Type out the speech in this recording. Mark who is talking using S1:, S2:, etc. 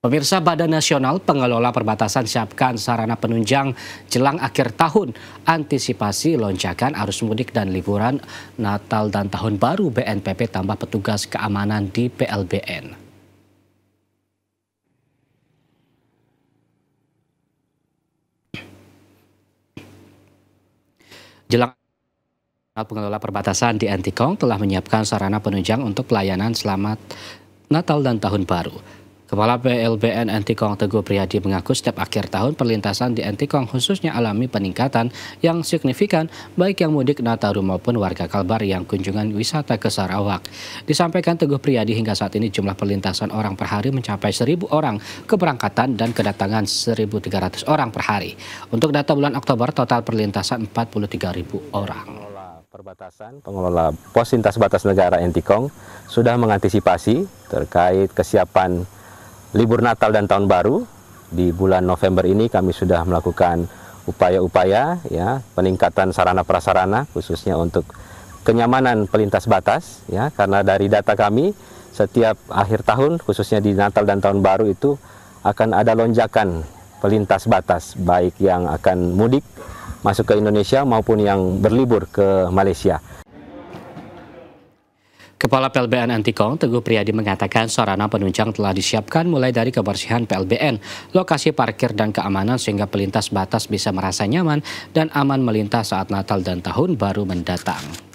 S1: Pemirsa Badan Nasional Pengelola Perbatasan siapkan sarana penunjang jelang akhir tahun antisipasi lonjakan arus mudik dan liburan Natal dan Tahun Baru BNPP tambah petugas keamanan di PLBN. Jelang pengelola perbatasan di Antikong telah menyiapkan sarana penunjang untuk pelayanan selamat Natal dan Tahun Baru. Kepala PLBN Ntikong Teguh Priyadi mengaku setiap akhir tahun perlintasan di Ntikong khususnya alami peningkatan yang signifikan baik yang mudik Nataru maupun warga Kalbar yang kunjungan wisata ke Sarawak. Disampaikan Teguh Priyadi hingga saat ini jumlah perlintasan orang per hari mencapai 1.000 orang keberangkatan dan kedatangan 1.300 orang per hari. Untuk data bulan Oktober total perlintasan 43.000 orang
S2: perbatasan pengelola pos lintas batas negara Ntikong sudah mengantisipasi terkait kesiapan libur Natal dan Tahun Baru di bulan November ini kami sudah melakukan upaya-upaya ya peningkatan sarana prasarana khususnya untuk kenyamanan pelintas batas ya karena dari data kami setiap akhir tahun khususnya di Natal dan tahun baru itu akan ada lonjakan pelintas batas baik yang akan mudik masuk ke Indonesia maupun yang berlibur ke Malaysia.
S1: Kepala PLBN Antikong Teguh Priyadi mengatakan sarana penunjang telah disiapkan mulai dari kebersihan PLBN, lokasi parkir dan keamanan sehingga pelintas batas bisa merasa nyaman dan aman melintas saat Natal dan Tahun Baru mendatang.